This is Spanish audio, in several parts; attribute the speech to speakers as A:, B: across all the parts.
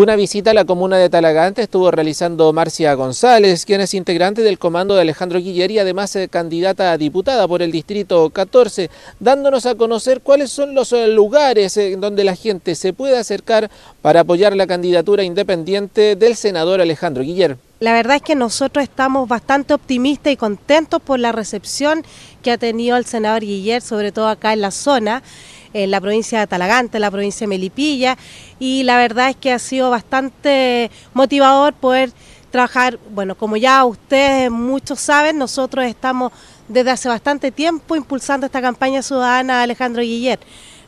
A: Una visita a la comuna de Talagante estuvo realizando Marcia González, quien es integrante del comando de Alejandro Guiller y además eh, candidata a diputada por el Distrito 14, dándonos a conocer cuáles son los eh, lugares eh, en donde la gente se puede acercar para apoyar la candidatura independiente del senador Alejandro Guiller.
B: La verdad es que nosotros estamos bastante optimistas y contentos por la recepción que ha tenido el senador Guiller, sobre todo acá en la zona en la provincia de Talagante, en la provincia de Melipilla, y la verdad es que ha sido bastante motivador poder trabajar, bueno, como ya ustedes muchos saben, nosotros estamos desde hace bastante tiempo impulsando esta campaña ciudadana Alejandro Guillén.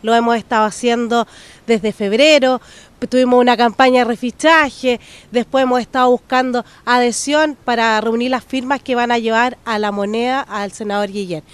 B: Lo hemos estado haciendo desde febrero, tuvimos una campaña de refichaje, después hemos estado buscando adhesión para reunir las firmas que van a llevar a la moneda al senador Guillermo.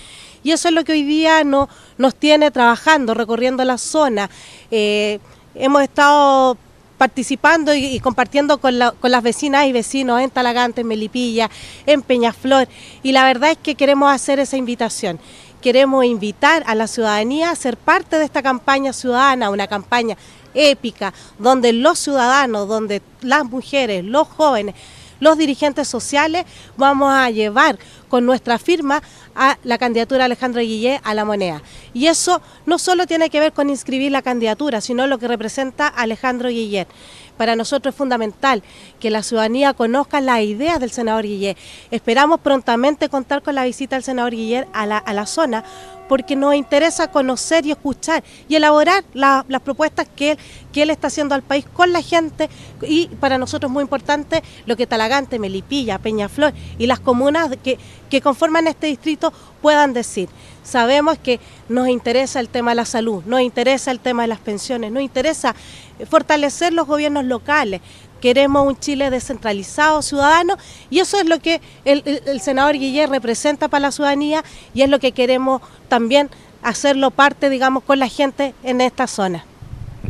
B: Y eso es lo que hoy día nos tiene trabajando, recorriendo la zona. Eh, hemos estado participando y, compartiendo con, con, las vecinas y vecinos en Talagante, en Melipilla, en Peñaflor. Y la verdad es que queremos hacer esa invitación. Queremos invitar a la ciudadanía a ser parte de esta campaña ciudadana, una campaña épica, donde los ciudadanos, donde las mujeres, los jóvenes, los dirigentes sociales, vamos a llevar con nuestra firma a la candidatura de Alejandro Guillé a la moneda. Y eso no solo tiene que ver con inscribir la candidatura, sino lo que representa Alejandro Guillet. Para nosotros es fundamental que la ciudadanía conozca las ideas del senador Guillet. Esperamos prontamente contar con la visita del senador Guillé a la, zona porque nos interesa conocer y escuchar y elaborar las propuestas que él, que él está haciendo al país con la gente y para nosotros es muy importante lo que Talagante, Melipilla, Peñaflor y las comunas que, que conforman este distrito puedan decir. Sabemos que nos interesa el tema de la salud, nos interesa el tema de las pensiones, nos interesa eh, fortalecer los gobiernos locales, queremos un Chile descentralizado, ciudadano, y eso es lo que el, senador Guiller representa para la ciudadanía y es lo que queremos también hacerlo parte, digamos, con la gente en esta zona.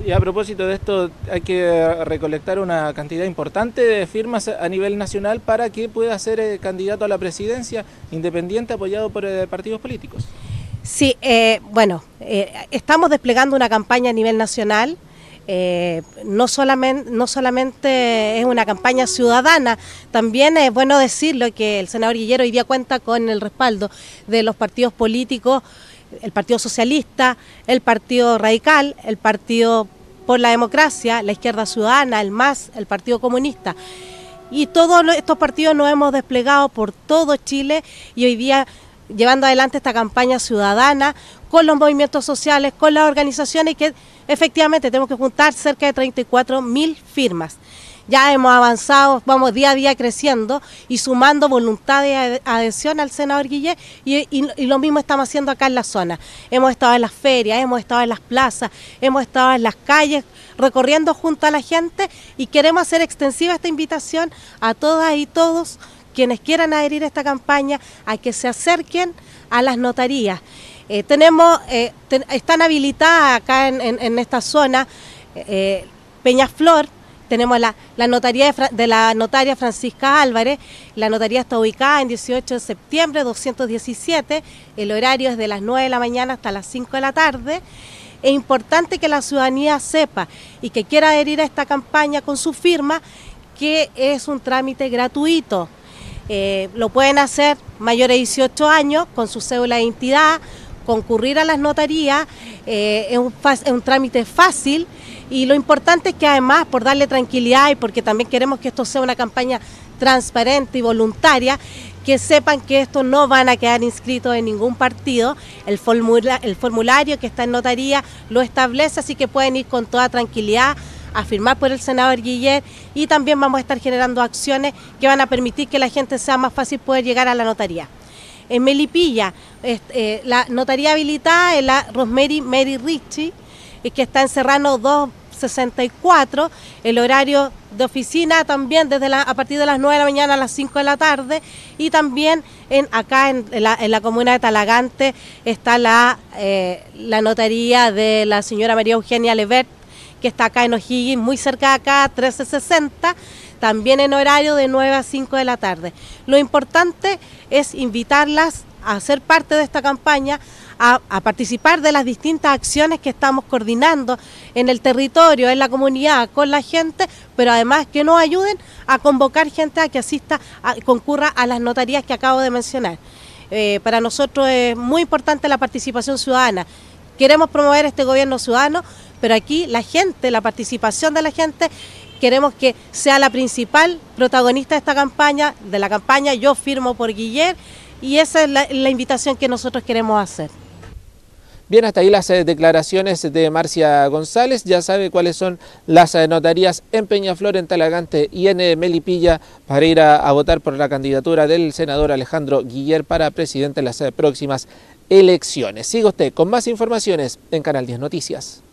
A: Y a propósito de esto, hay que recolectar una cantidad importante de firmas a nivel nacional para que pueda ser eh, candidato a la presidencia independiente apoyado por eh, partidos políticos.
B: Sí, eh, bueno, estamos desplegando una campaña a nivel nacional. no, solamente, no solamente es una campaña ciudadana, también es bueno decirlo que el senador Guillero hoy día cuenta con el respaldo de los partidos políticos, el Partido Socialista, el Partido Radical, el Partido por la democracia, la izquierda ciudadana, el MAS, el Partido Comunista. Y todos estos partidos nos hemos desplegado por todo Chile y hoy día llevando adelante esta campaña ciudadana con los movimientos sociales, con las organizaciones que efectivamente tenemos que juntar cerca de 34 mil firmas ya hemos avanzado, vamos día a día creciendo y sumando voluntad de adhesión al senador Guillé y, lo mismo estamos haciendo acá en la zona. Hemos estado en las ferias, hemos estado en las plazas, hemos estado en las calles, recorriendo junto a la gente y queremos hacer extensiva esta invitación a todas y todos quienes quieran adherir a esta campaña a que se acerquen a las notarías. Eh, tenemos, eh, están habilitadas acá en, esta zona eh, Peñaflor, tenemos la, notaría de, la notaria Francisca Álvarez. La notaría está ubicada en 18 de septiembre 217. El horario es de las 9 de la mañana hasta las 5 de la tarde. Es importante que la ciudadanía sepa y que quiera adherir a esta campaña con su firma que es un trámite gratuito. Eh, lo pueden hacer mayores de 18 años con su cédula de identidad concurrir a las notarías, eh, es, un, trámite fácil y lo importante es que además por darle tranquilidad y porque también queremos que esto sea una campaña transparente y voluntaria, que sepan que esto no van a quedar inscritos en ningún partido. El, el formulario que está en notaría lo establece, así que pueden ir con toda tranquilidad a firmar por el senador Guillet y también vamos a estar generando acciones que van a permitir que la gente sea más fácil poder llegar a la notaría en Melipilla. Eh, la notaría habilitada es la Rosemary Mary Ritchie, eh, que está en Serrano 264, el horario de oficina también desde la, a partir de las 9 de la mañana a las 5 de la tarde y también en, acá en, la, comuna de Talagante está eh, la, notaría de la señora María Eugenia Levert, que está acá en O'Higgins, muy cerca de acá, 1360 también en horario de 9 a 5 de la tarde. Lo importante es invitarlas a ser parte de esta campaña, a, participar de las distintas acciones que estamos coordinando en el territorio, en la comunidad, con la gente, pero además que nos ayuden a convocar gente a que asista, concurra a las notarías que acabo de mencionar. Eh, para nosotros es muy importante la participación ciudadana. Queremos promover este gobierno ciudadano, pero aquí la gente, la participación de la gente Queremos que sea la principal protagonista de esta campaña, de la campaña Yo firmo por Guiller, y esa es la, invitación que nosotros queremos hacer.
A: Bien, hasta ahí las eh, declaraciones de Marcia González. Ya sabe cuáles son las eh, notarías en Peñaflor, en Talagante y en eh, Melipilla para ir a, votar por la candidatura del senador Alejandro Guiller para presidente en las próximas elecciones. Siga usted con más informaciones en Canal 10 Noticias.